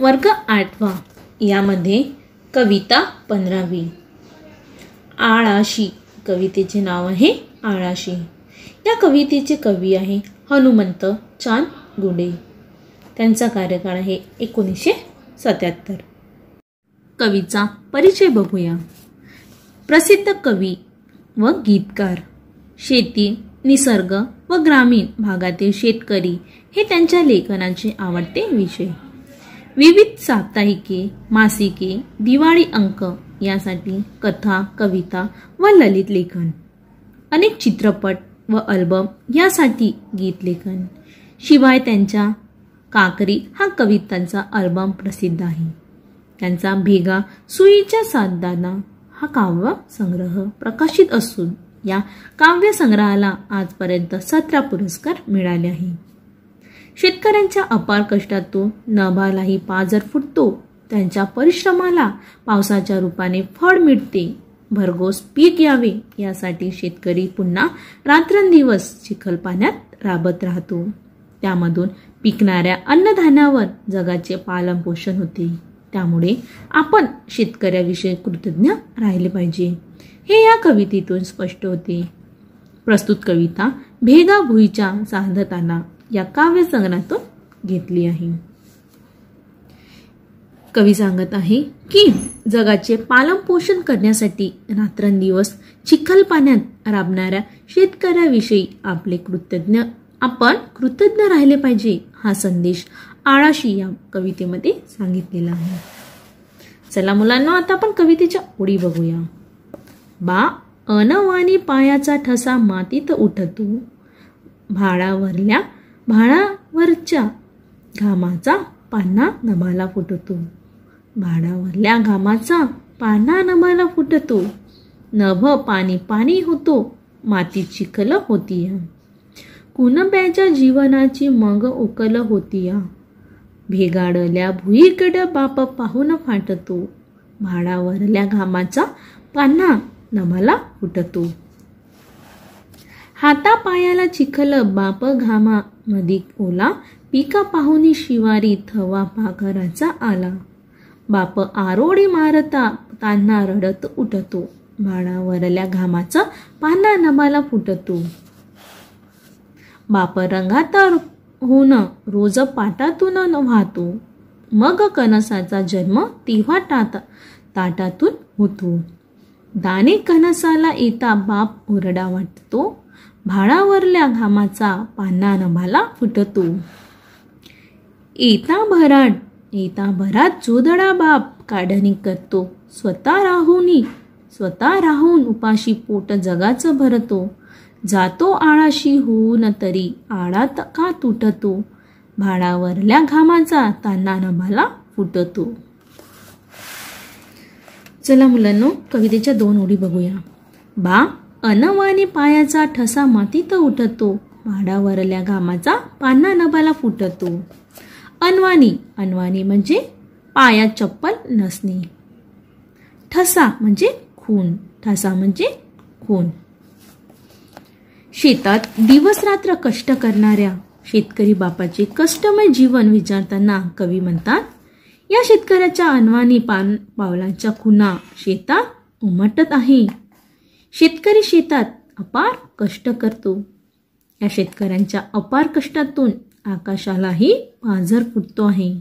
वर्ग आठवा यामध्ये कविता पंधरावी आळाशी कवितेचे नाव आहे आळाशी या कवितेचे कवी आहे हनुमंत चांद गुडे त्यांचा कार्यकाळ आहे एकोणीसशे सत्याहत्तर कवीचा परिचय बघूया प्रसिद्ध कवी व गीतकार शेती निसर्ग व ग्रामीण भागातील शेतकरी हे त्यांच्या लेखनाचे आवडते विषय विविध साप्ताहिके मासिके दिवाळी अंक यासाठी कथा कविता व ललित लेखन अनेक चित्रपट व अल्बम यासाठी गीत लेखन शिवाय त्यांच्या काकरी हा कवितांचा अल्बम प्रसिद्ध आहे त्यांचा भेगा सुईच्या साधदाना हा काव्य संग्रह प्रकाशित असून या काव्यसंग्रहाला आजपर्यंत सतरा पुरस्कार मिळाले आहेत शेतकऱ्यांच्या अपार कष्टातून नभालाही पाजर फुटतो त्यांच्या परिश्रमाला पावसाच्या रूपाने फळ मिळते भरघोस पीक यावे यासाठी शेतकरी पुन्हा रात्रंदिवस चिखल पाण्यात राबत राहतो त्यामधून पिकणाऱ्या अन्नधान्यावर जगाचे पालनपोषण होते त्यामुळे आपण शेतकऱ्याविषयी कृतज्ञ राहिले पाहिजे हे या कवितेतून स्पष्ट होते प्रस्तुत कविता भेगा भुईच्या साधताना या काव्यसंग्रहातून घेतली आहे कवी सांगत आहे की जगाचे पालन पोषण करण्यासाठी रात्रंदिवस चिखल पाण्यात राबणाऱ्या शेतकऱ्याविषयी आपले कृतज्ञ आपण कृतज्ञ राहिले पाहिजे हा संदेश आळाशी या कवितेमध्ये सांगितलेला आहे चला मुलांना आता आपण कवितेच्या ओळी बघूया बा अनवानी पायाचा ठसा मातीत उठतो भाडावरल्या भाडावरच्या घामाचा पाना नमाला फुटतो भाडावरल्या घामाचा पाना नमाला फुटतो नभ पाणी पाणी होतो मातीची कल होती कुणब्याच्या जीवनाची मग उकल होतीया भेगाडल्या भुईकड बाप पाहून फाटतो भाडावरल्या घामाचा पाना नमाला फुटतो हाता पायाला चिखल बाप घामा मधी ओला पिका पाहुनी शिवारी थवा पाघराचा आला बाप आरोडी मारता तांना रडत उठतो बाणावरल्या घामाचा पाना नबाला फुटतो बाप रंगात होऊन रोज पाटातून वाहतो मग कणसाचा जन्म तेव्हा ताटातून होतो दाने कणसाला येता बाप ओरडा वाटतो भाळावरल्या घामाचा पाना नभाला फुटतो येता भराड येता भरात जोदडा बाप काढणी करतो स्वतः राहूनी स्वतः राहून उपाशी पोट जगाचं भरतो जातो आळाशी होऊन तरी आळा का तुटतो भाडावरल्या घामाचा तान्ना नभाला फुटतो चला मुलांनो कवितेच्या दोन ओळी बघूया बा अनवाने पायाचा ठसा मातीत उठतो माडावरल्या घामाचा पान्हा नभाला फुटतो अनवानी अनवानी म्हणजे पाया चप्पल नसणे ठसा म्हणजे खून ठसा म्हणजे खून शेतात दिवस रात्र कष्ट करणाऱ्या शेतकरी बापाचे कष्टमय जीवन विचारताना कवी म्हणतात या शेतकऱ्याच्या अनवाणी पान पावलांच्या खुना शेतात उमटत आहे शेतकरी शेतात अपार कष्ट करतो या शेतकऱ्यांच्या अपार कष्टातून आकाशालाही पाझर फुटतो आहे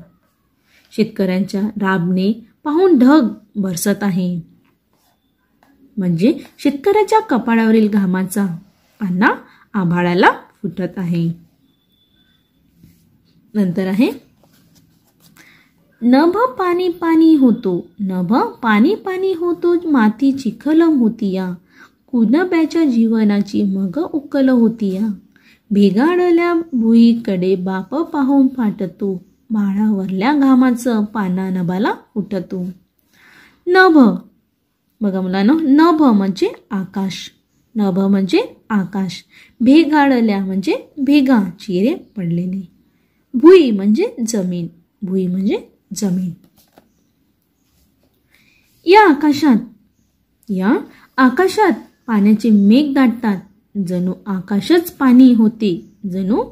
शेतकऱ्यांच्या राबने पाहून ढग बरसत आहे म्हणजे शेतकऱ्याच्या कपाळावरील घामाचा अन्ना आभाळाला फुटत आहे नंतर आहे नभ पाणी पाणी होतो नभ पाणी पाणी होतो माती चिखलम होती या उदाप्याच्या जीवनाची मग उकल होतीया भिगाडल्या भुईकडे बाप पाहून फाटतो माळावरल्या घामाचं पाना नभाला उठतो नभ बघा मुलांना नभ म्हणजे आकाश नभ म्हणजे आकाश भेगाडल्या म्हणजे भेगा चिरे पडलेले भुई म्हणजे जमीन भुई म्हणजे जमीन या आकाशात या आकाशात पाण्याचे मेघ दाटतात जणू आकाशच पाणी होते जणू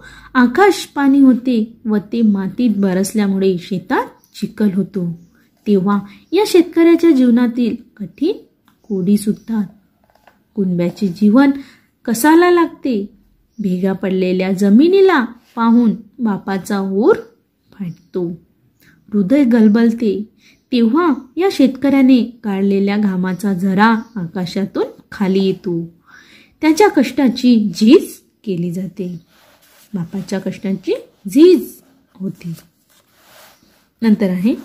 आकाश पाणी होते व ते मातीत बरसल्यामुळे शेतात चिखल होतो तेव्हा या शेतकऱ्याच्या जीवनातील कठीण कोडी सुटतात कुंब्याचे जीवन कसाला लागते भेगा पडलेल्या जमिनीला पाहून बापाचा ओर फाटतो हृदय गलबलते तेव्हा या शेतकऱ्याने काढलेल्या घामाचा झरा आकाशातून खाली येतो त्याच्या कष्टाची झीज केली जाते बापाच्या कष्टांची झीज होती नंतर आहे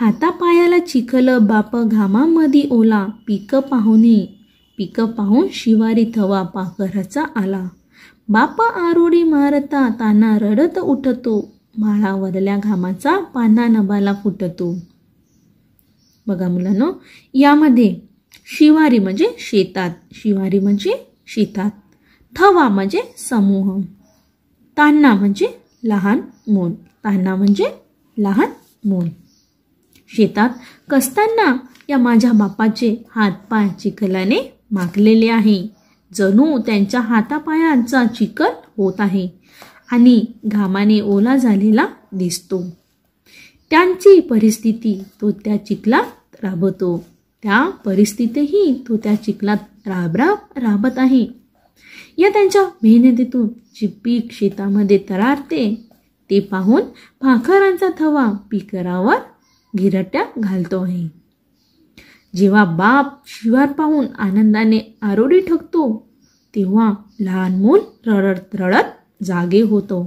हातापायाला चिखल बाप घामामध्ये ओला पिकं पाहुणे पिकं पाहून शिवारी थवा पाखराचा आला बाप आरोडी मारता ताना रडत उठतो वरल्या घामाचा पाना नबाला फुटतो बघा मुलांना यामध्ये शिवारी म्हणजे शेतात शिवारी म्हणजे शेतात थवा म्हणजे समूह तान्ना म्हणजे लहान मोल तान्ना म्हणजे लहान मोल शेतात कसताना या माझ्या बापाचे हातपाय चिखलाने मागलेले आहे जणू त्यांच्या हातापायांचा चिखल होत आहे आणि घामाने ओला झालेला दिसतो त्यांची परिस्थिती तो त्या चिखलात राबवतो त्या परिस्थितीतही तो त्या चिखलात राबराब राबत आहे या त्यांच्या मेहनतीतून जे पीक शेतामध्ये तरारते ते पाहून भाकरांचा थवा पिकरावर घिरट्या घालतो आहे जेव्हा बाप शिवार पाहून आनंदाने आरोडी ठकतो तेव्हा लहान मूल रडत रडत जागे होतो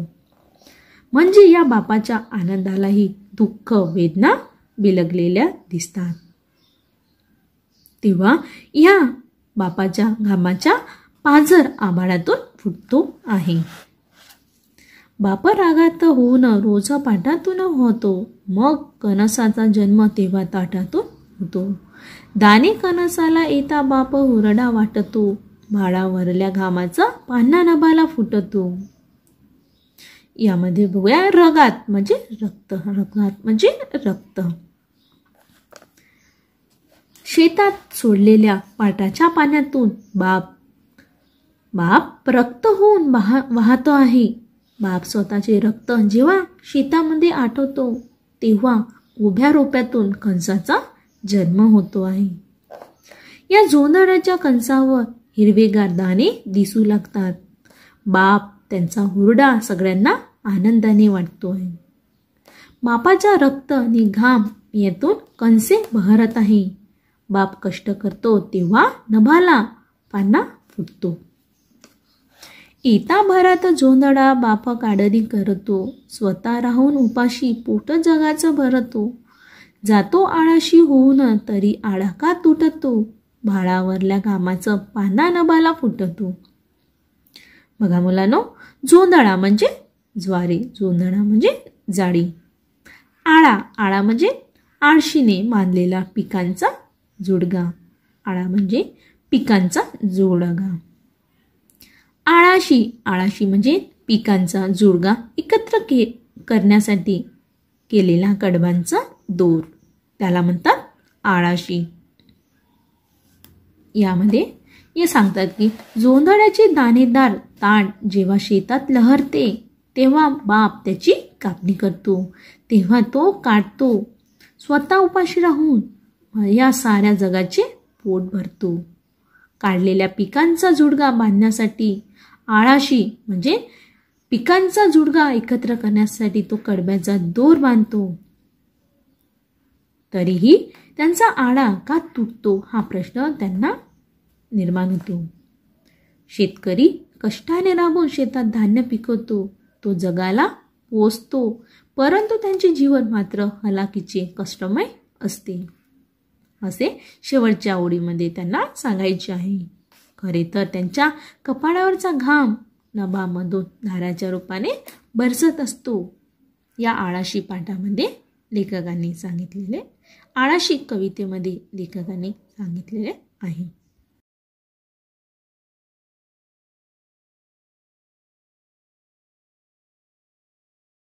म्हणजे या बापाच्या आनंदालाही दुःख वेदना बिलगलेल्या दिसतात तेव्हा या बापाच्या घामाच्या पाझर आभाळातून फुटतो आहे बाप रागात होऊन रोज पाठातून होतो मग कणसाचा जन्म तेव्हा ताटातून होतो दाने कणसाला येता बाप हुरडा वाटतो भाडावरल्या घामाचा पान्हा नभाला फुटतो यामध्ये बघूया रगात म्हणजे रक्त रगात म्हणजे रक्त शेतात सोडलेल्या पाटाच्या पाण्यातून बाप बाप रक्त होऊन वाहतो आहे बाप स्वतःचे रक्त जेव्हा शेतामध्ये आठवतो तेव्हा उभ्या रोप्यातून कंसाचा जन्म होतो आहे या जोंधळ्याच्या कंसावर हिरवेगार दाणे दिसू लागतात बाप त्यांचा हुरडा सगळ्यांना आनंदाने वाटतो आहे बापाचा रक्त आणि घाम यातून कंसे बहरत आहे बाप कष्ट करतो तेव्हा नभाला पाना फुटतो येता भरात झोंधडा बाप काडदी करतो स्वतः राहून उपाशी पोट जगाचं भरतो जातो आळाशी होऊन तरी आळा का तुटतो भाळावरल्या कामाचं पाना नभाला फुटतो बघा मुलांनो झोंधळा म्हणजे ज्वारी झोंधळा म्हणजे जाळी आळा आळा म्हणजे आळशीने मानलेला पिकांचा जुडगा आळा म्हणजे पिकांचा जोडगा आळाशी आळाशी म्हणजे पिकांचा जुडगा एकत्र के करण्यासाठी केलेला कडबांचा दोर त्याला म्हणतात आळाशी यामध्ये हे सांगतात की जोंधळ्याचे दाणेदार ताण जेव्हा शेतात लहरते तेव्हा बाप त्याची कापणी करतो तेव्हा तो काढतो स्वतः उपाशी राहून या साऱ्या जगाचे पोट भरतो काढलेल्या पिकांचा जुडगा बांधण्यासाठी आळाशी म्हणजे पिकांचा जुडगा एकत्र करण्यासाठी तो कडब्याचा दोर बांधतो तरीही त्यांचा आळा का तुटतो हा प्रश्न त्यांना निर्माण होतो शेतकरी कष्टाने राबून शेतात धान्य पिकवतो तो जगाला पोचतो परंतु त्यांचे जीवन मात्र हलाकीचे कष्टमय असते असे शेवटच्या ओळीमध्ये त्यांना सांगायचे आहे खरे तर त्यांच्या कपाळावरचा घाम नभामधून धाराच्या रूपाने बरसत असतो या आळाशी पाठामध्ये लेखकांनी सांगितलेले आळाशी कवितेमध्ये लेखकांनी सांगितलेले आहे